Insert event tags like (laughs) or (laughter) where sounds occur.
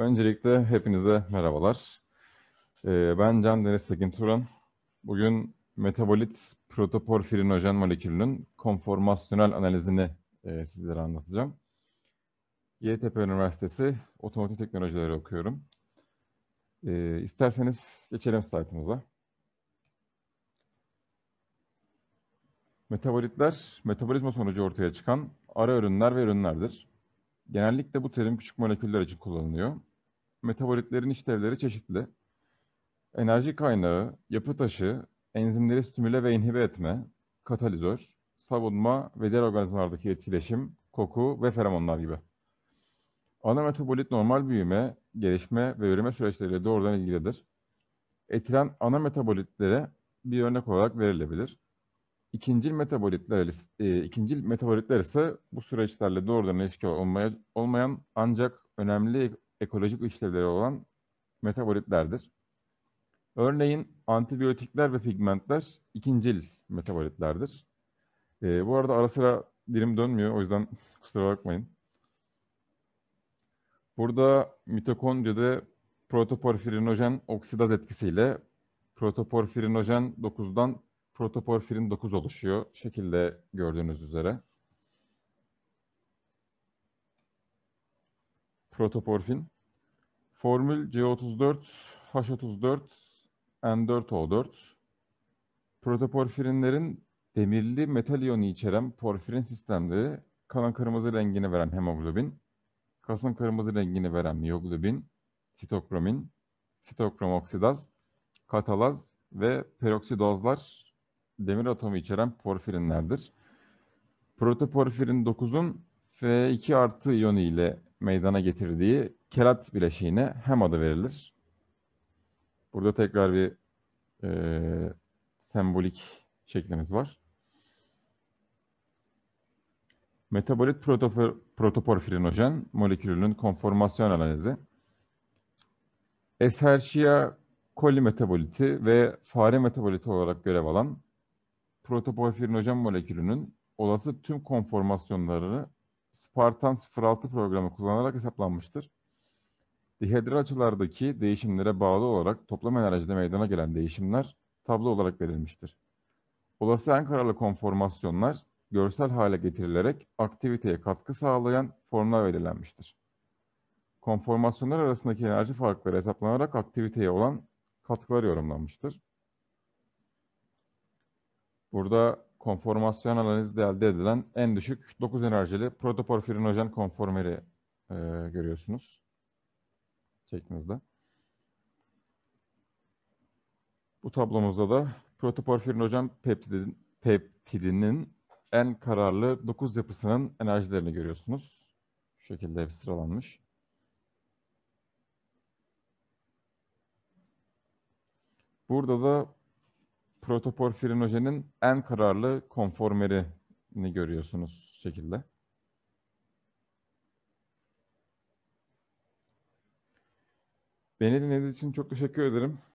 Öncelikle hepinize merhabalar. Ee, ben Can Deniz Tekin Turan. Bugün metabolit protoporfirinojen molekülünün konformasyonel analizini e, sizlere anlatacağım. YTP Üniversitesi Otomotiv Teknolojileri okuyorum. Ee, isterseniz geçelim slaytımıza. Metabolitler, metabolizma sonucu ortaya çıkan ara ürünler ve ürünlerdir. Genellikle bu terim küçük moleküller için kullanılıyor metabolitlerin işlevleri çeşitli. Enerji kaynağı, yapı taşı, enzimleri stimüle ve inhibe etme, katalizör, savunma ve diğer organizmalardaki etkileşim, koku ve feromonlar gibi. Ana metabolit normal büyüme, gelişme ve üreme süreçleriyle doğrudan ilgilidir. Etilen ana metabolitlere bir örnek olarak verilebilir. İkincil metabolitler, e, ikincil metabolitler ise bu süreçlerle doğrudan ilişki olmayan ancak önemli ekolojik işlevleri olan metabolitlerdir. Örneğin antibiyotikler ve pigmentler ikincil metabolitlerdir. E, bu arada ara sıra dilim dönmüyor o yüzden (laughs) kusura bakmayın. Burada mitokondride protoporfirinojen oksidaz etkisiyle protoporfirinojen 9'dan protoporfirin 9 oluşuyor şekilde gördüğünüz üzere. protoporfin. Formül C34, H34, N4O4. Protoporfirinlerin demirli metal iyonu içeren porfirin sistemleri kanın kırmızı rengini veren hemoglobin, kasın kırmızı rengini veren miyoglobin, sitokromin, sitokrom oksidaz, katalaz ve peroksidozlar demir atomu içeren porfirinlerdir. Protoporfirin 9'un F2 artı iyonu ile meydana getirdiği kerat bileşiğine hem adı verilir. Burada tekrar bir e, sembolik şeklimiz var. Metabolit protoporfirinojen molekülünün konformasyon analizi. Esherşia koli metaboliti ve fare metaboliti olarak görev alan protoporfirinojen molekülünün olası tüm konformasyonlarını Spartan 06 programı kullanılarak hesaplanmıştır. Dihedral açılardaki değişimlere bağlı olarak toplam enerjide meydana gelen değişimler tablo olarak verilmiştir. Olası en kararlı konformasyonlar görsel hale getirilerek aktiviteye katkı sağlayan formlar belirlenmiştir. Konformasyonlar arasındaki enerji farkları hesaplanarak aktiviteye olan katkılar yorumlanmıştır. Burada konformasyon analizde elde edilen en düşük 9 enerjili protoporfirinojen konformeri e, görüyorsunuz. çekimizde. Bu tablomuzda da protoporfirinojen peptidin, peptidinin en kararlı 9 yapısının enerjilerini görüyorsunuz. Şu şekilde hepsi sıralanmış. Burada da protoporfirinojenin en kararlı konformerini görüyorsunuz şekilde. Beni dinlediğiniz için çok teşekkür ederim.